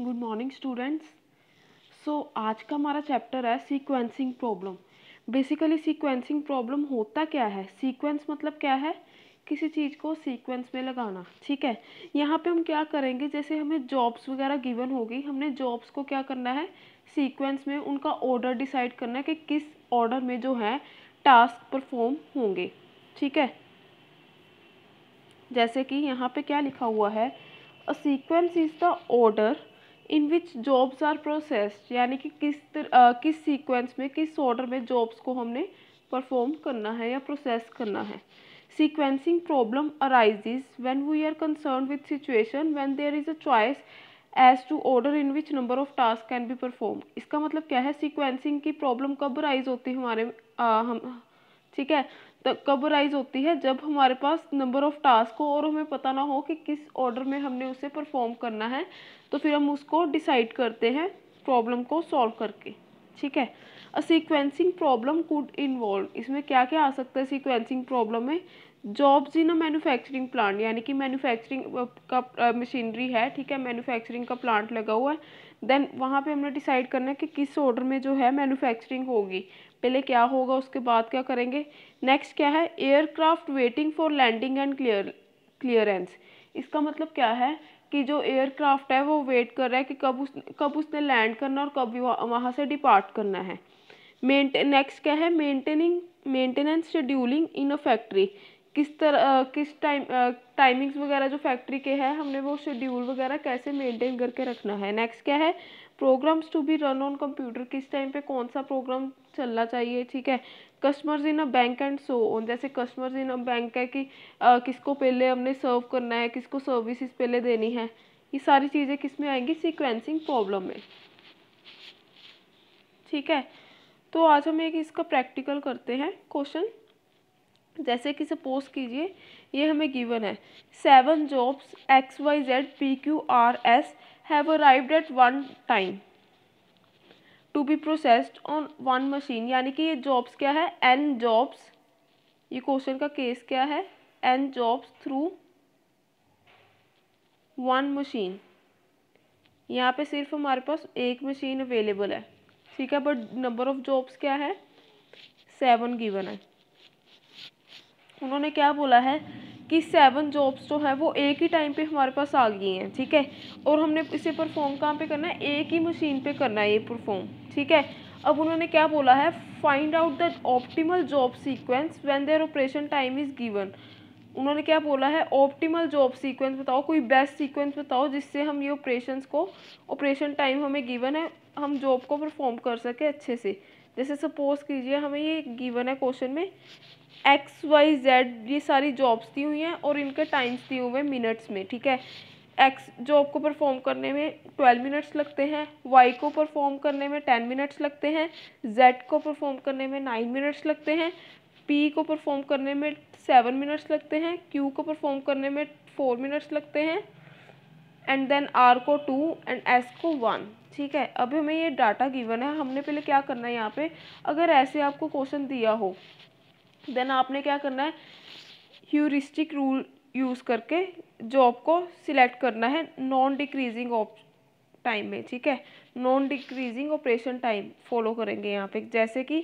good morning students so आज का हमारा चैप्टर है sequencing problem basically sequencing problem होता क्या है सीक्वेंस मतलब क्या है किसी चीज़ को सीक्वेंस में लगाना ठीक है यहाँ पे हम क्या करेंगे जैसे हमें जॉब्स वगैरह गिवन होगी हमने जॉब्स को क्या करना है सीक्वेंस में उनका ऑर्डर डिसाइड करना है कि किस ऑर्डर में जो है टास्क परफॉर्म होंगे ठीक है जैसे कि यहाँ पे क्या लिखा हुआ है a sequence is the order in which jobs are processed यानी कि किस आ, किस सीक्वेंस में किस ऑर्डर में जॉब्स को हमने परफॉर्म करना है या प्रोसेस करना है sequencing problem arises when we are concern with situation when there is a choice as to order in which number of task can be perform इसका मतलब क्या है सीक्वेंसिंग की प्रॉब्लम कब राइज होती है हमारे आ, हम ठीक है कब राइज होती है जब हमारे पास नंबर ऑफ टास्क हो और हमें पता ना हो कि किस ऑर्डर में हमने उसे परफॉर्म करना है तो फिर हम उसको डिसाइड करते हैं प्रॉब्लम को सॉल्व करके ठीक है a sequencing problem could involve इसमें क्या क्या आ सकता है सीक्वेंसिंग प्रॉब्लम में jobs in a manufacturing plant यानी कि मैन्युफैक्चरिंग का मशीनरी है ठीक है मैन्युफैक्चरिंग का प्लांट लगा हुआ है देन वहाँ पे हमने डिसाइड करना है कि किस ऑर्डर में जो है मैन्युफैक्चरिंग होगी पहले क्या होगा उसके बाद क्या करेंगे नेक्स्ट क्या है aircraft waiting for landing and clear clearance इसका मतलब क्या है कि जो एयरक्राफ्ट है वो वेट कर रहा है कि कब उस कब उसने लैंड करना और कब वहाँ से डिपार्ट करना है नेक्स्ट क्या है maintaining maintenance scheduling in a factory किस तरह किस टाइम टाइमिंग्स वगैरह जो फैक्ट्री के हैं हमने वो शेड्यूल वगैरह कैसे मेंटेन करके रखना है नेक्स्ट क्या है programs to be run on computer किस टाइम पे कौन सा प्रोग्राम चलना चाहिए ठीक है customers in a bank and so on जैसे कस्टमर्स इन अ बैंक है कि आ, किसको पहले हमने सर्व करना है किसको सर्विसेज पहले देनी है ये सारी चीज़ें किस में आएंगी सीक्वेंसिंग प्रॉब्लम में ठीक है तो आज हम एक इसका प्रैक्टिकल करते हैं क्वेश्चन जैसे कि सपोज कीजिए ये हमें गिवन है seven jobs X Y Z P Q R S have arrived at one time to be processed on one machine यानी कि ये jobs क्या है n jobs ये question का case क्या है n jobs through one machine यहाँ पे सिर्फ हमारे पास एक मशीन अवेलेबल है ठीक है बट नंबर ऑफ जॉब्स क्या है सेवन गिवन है उन्होंने क्या बोला है कि सेवन जॉब्स जो हैं वो एक ही टाइम पे हमारे पास आ गई हैं ठीक है और हमने इसे परफॉर्म कहाँ पे करना है एक ही मशीन पे करना है ये परफॉर्म ठीक है अब उन्होंने क्या बोला है find out the optimal job sequence when there operation time is given उन्होंने क्या बोला है ऑप्टिमल जॉब सीक्वेंस बताओ कोई बेस्ट सीक्वेंस बताओ जिससे हम ये ऑपरेशन को ऑपरेशन टाइम हमें गिवन है हम जॉब को परफॉर्म कर सकें अच्छे से जैसे सपोज कीजिए हमें ये गिवन है क्वेश्चन में एक्स वाई जेड ये सारी जॉब्स दी हुई हैं और इनके टाइम्स दिए हुए हैं मिनट्स में ठीक है एक्स जॉब को परफॉर्म करने में ट्वेल्व मिनट्स लगते हैं वाई को परफॉर्म करने में टेन मिनट्स लगते हैं जेड को परफॉर्म करने में नाइन मिनट्स लगते हैं पी को परफॉर्म करने में सेवन मिनट्स लगते हैं क्यू को परफॉर्म करने में फोर मिनट्स लगते हैं एंड देन आर को टू एंड एस को वन ठीक है अब हमें ये डाटा गिवन है हमने पहले क्या करना है यहाँ पे अगर ऐसे आपको क्वेश्चन दिया हो देन आपने क्या करना है ह्यूरिस्टिक रूल यूज़ करके जॉब को सिलेक्ट करना है नॉन डिक्रीजिंग ऑप टाइम में ठीक है non decreasing operation time follow करेंगे यहाँ पे जैसे कि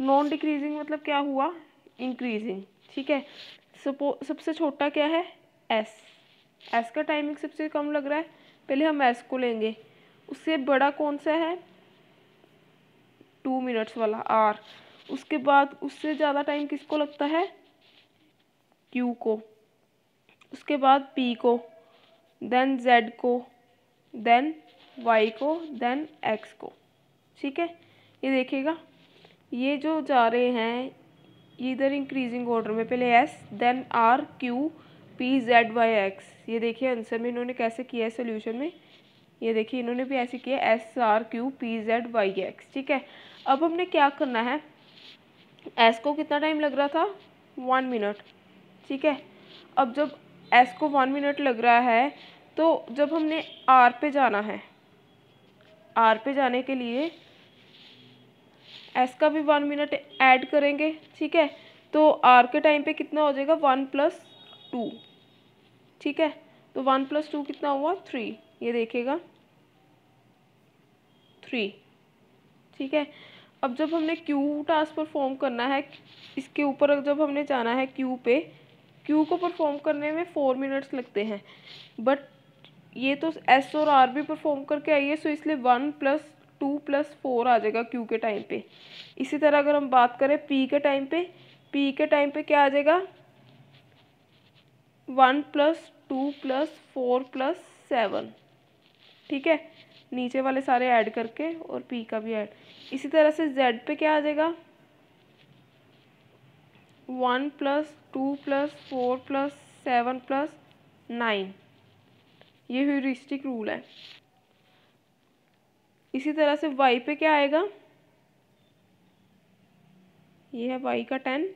नॉन डिक्रीजिंग मतलब क्या हुआ इंक्रीजिंग ठीक है सपो सबसे छोटा क्या है एस एस का टाइमिंग सबसे कम लग रहा है पहले हम एस को लेंगे उससे बड़ा कौन सा है टू मिनट्स वाला आर उसके बाद उससे ज़्यादा टाइम किसको लगता है क्यू को उसके बाद पी को देन जेड को देन वाई को देन एक्स को ठीक है ये देखिएगा ये जो जा रहे हैं इधर इंक्रीजिंग ऑर्डर में पहले S then R Q P Z Y X ये देखिए आंसर में इन्होंने कैसे किया है सोल्यूशन में ये देखिए इन्होंने भी ऐसे किया S R Q P Z Y X ठीक है अब हमने क्या करना है एस को कितना टाइम लग रहा था वन मिनट ठीक है अब जब एस को वन मिनट लग रहा है तो जब हमने आर पे जाना है आर पे जाने के लिए एस का भी वन मिनट ऐड करेंगे ठीक है तो आर के टाइम पे कितना हो जाएगा वन प्लस टू ठीक है तो वन प्लस टू कितना हुआ थ्री ये देखिएगा थ्री ठीक है अब जब हमने क्यू टास्क परफॉर्म करना है इसके ऊपर जब हमने जाना है क्यू पे क्यू को परफॉर्म करने में फोर मिनट्स लगते हैं बट ये तो एस और आर भी परफॉर्म करके आई है सो इसलिए one plus two plus four आ जाएगा क्यू के टाइम पे इसी तरह अगर हम बात करें पी के टाइम पे पी के टाइम पे क्या आ जाएगा one plus two plus four plus seven ठीक है नीचे वाले सारे ऐड करके और पी का भी ऐड इसी तरह से जेड पे क्या आ जाएगा one plus two plus four plus seven plus nine ये ह्यूरिस्टिक रूल है इसी तरह से वाई पे क्या आएगा ये है वाई का टेन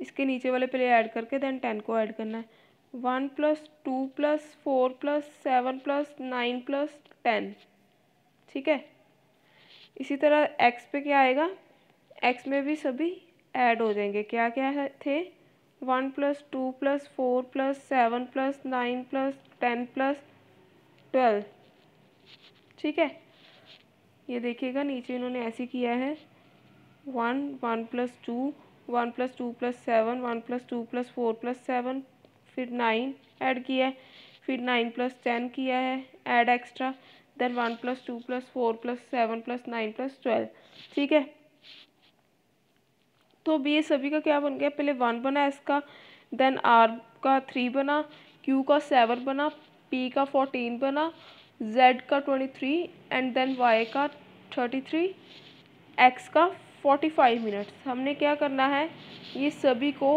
इसके नीचे वाले पहले ऐड करके देन टेन को ऐड करना है one plus two plus four plus seven plus nine plus ten ठीक है इसी तरह एक्स पे क्या आएगा एक्स में भी सभी ऐड हो जाएंगे क्या क्या है थे one plus two plus four plus seven plus nine plus ten plus twelve ठीक है ये देखिएगा नीचे इन्होंने ऐसे किया है one one plus two one plus two plus seven one plus two plus four plus seven फिर नाइन ऐड किया है फिर नाइन प्लस टेन किया है add extra then one plus two plus four plus seven plus nine plus twelve ठीक है तो अभी ये सभी का क्या बन गया पहले वन बना इसका देन आर का थ्री बना क्यू का सेवन बना पी का फोर्टीन बना जेड का twenty three and then Y का थर्टी थ्री एक्स का फोर्टी फाइव मिनट्स हमने क्या करना है ये सभी को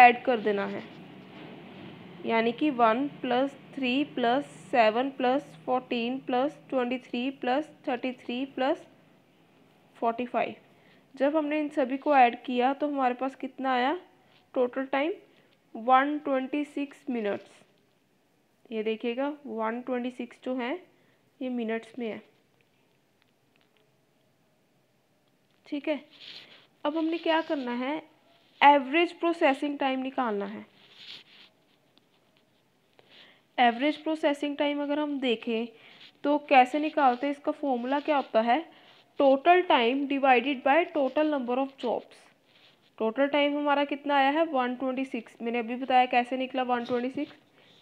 ऐड कर देना है यानी कि one plus three plus seven plus fourteen plus twenty three plus thirty three plus forty five जब हमने इन सभी को ऐड किया तो हमारे पास कितना आया total time one twenty six minutes ये देखिएगा वन ट्वेंटी सिक्स जो है ये मिनट्स में है ठीक है अब हमने क्या करना है एवरेज प्रोसेसिंग टाइम निकालना है एवरेज प्रोसेसिंग टाइम अगर हम देखें तो कैसे निकालते हैं इसका फॉर्मूला क्या होता है total time divided by total number of jobs total time हमारा कितना आया है वन ट्वेंटी सिक्स मैंने अभी बताया कैसे निकला वन ट्वेंटी सिक्स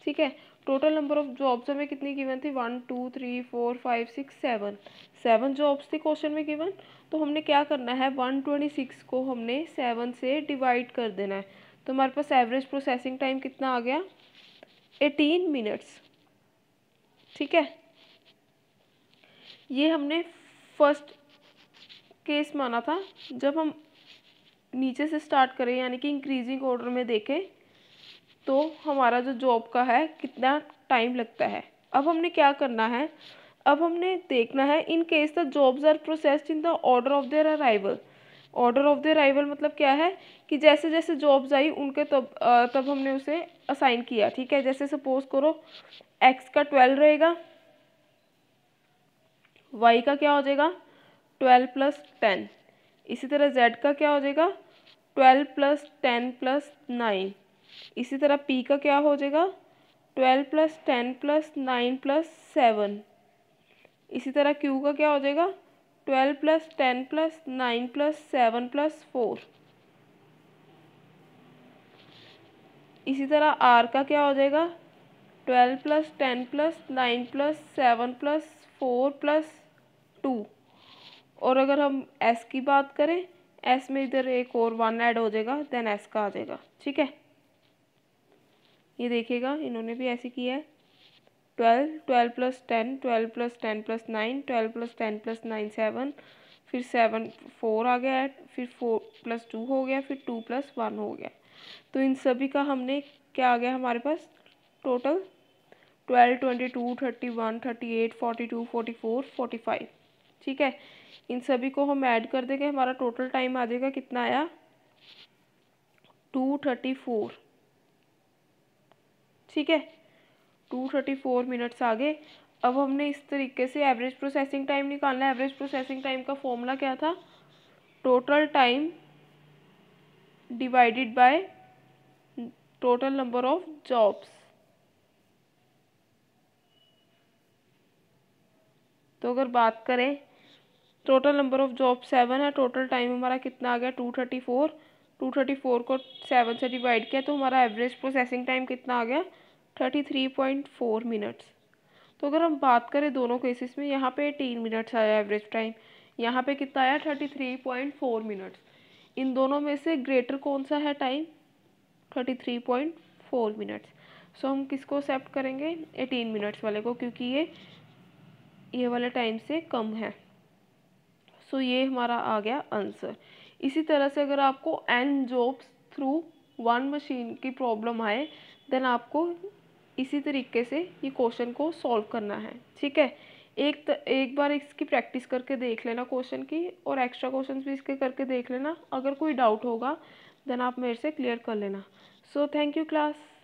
ठीक है टोटल नंबर ऑफ जॉब्स हमें कितनी गिवन थी one two three four five six seven seven jobs थी क्वेश्चन में गिवन तो हमने क्या करना है वन ट्वेंटी सिक्स को हमने सेवन से डिवाइड कर देना है तो हमारे पास एवरेज प्रोसेसिंग टाइम कितना आ गया एटीन मिनट्स ठीक है ये हमने फर्स्ट केस माना था जब हम नीचे से स्टार्ट करें यानी कि इंक्रीजिंग ऑर्डर में देखें तो हमारा जो जॉब का है कितना टाइम लगता है अब हमने क्या करना है अब हमने देखना है in case the jobs are processed in the order of their arrival order of the arrival मतलब क्या है कि जैसे जैसे जॉब्स आई उनके तब तब हमने उसे असाइन किया ठीक है जैसे सपोज करो एक्स का ट्वेल्व रहेगा वाई का क्या हो जाएगा ट्वेल्व प्लस टेन इसी तरह जेड का क्या हो जाएगा twelve plus ten plus nine इसी तरह पी का क्या हो जाएगा twelve plus ten plus nine plus seven इसी तरह क्यू का क्या हो जाएगा twelve plus ten plus nine plus seven plus four इसी तरह आर का क्या हो जाएगा twelve plus ten plus nine plus seven plus four plus two और अगर हम एस की बात करें एस में इधर एक और वन ऐड हो जाएगा देन एस का आ जाएगा ठीक है ये देखिएगा इन्होंने भी ऐसे किया है twelve twelve plus ten twelve plus ten plus nine twelve plus ten plus nine seven फिर सेवन फोर आ गया फिर फोर प्लस टू हो गया फिर टू प्लस वन हो गया तो इन सभी का हमने क्या आ गया हमारे पास total twelve twenty two thirty one thirty eight forty two forty four forty five ठीक है इन सभी को हम ऐड कर देंगे हमारा टोटल टाइम आ जाएगा कितना आया टू थर्टी फोर ठीक है टू थर्टी फोर मिनट्स आ गए अब हमने इस तरीके से एवरेज प्रोसेसिंग टाइम निकालना है एवरेज प्रोसेसिंग टाइम का फॉर्मूला क्या था total time divided by total number of jobs तो अगर बात करें total number of job seven है टोटल टाइम हमारा कितना आ गया two thirty four two thirty four को सेवन से डिवाइड किया तो हमारा एवरेज प्रोसेसिंग टाइम कितना आ गया thirty three point four minutes तो अगर हम बात करें दोनों केसेस में यहाँ पे एटीन मिनट्स आया एवरेज टाइम यहाँ पे कितना आया thirty three point four minutes इन दोनों में से ग्रेटर कौन सा है time thirty three point four minutes so हम किसको एक्सेप्ट करेंगे एटीन मिनट्स वाले को क्योंकि ये ये वाले टाइम से कम है सो so, ये हमारा आ गया आंसर इसी तरह से अगर आपको N jobs through one machine की प्रॉब्लम आए देन आपको इसी तरीके से ये क्वेश्चन को सॉल्व करना है ठीक है एक त, एक बार इसकी प्रैक्टिस करके देख लेना क्वेश्चन की और एक्स्ट्रा क्वेश्चन भी इसके करके देख लेना अगर कोई डाउट होगा देन आप मेरे से क्लियर कर लेना सो थैंक यू क्लास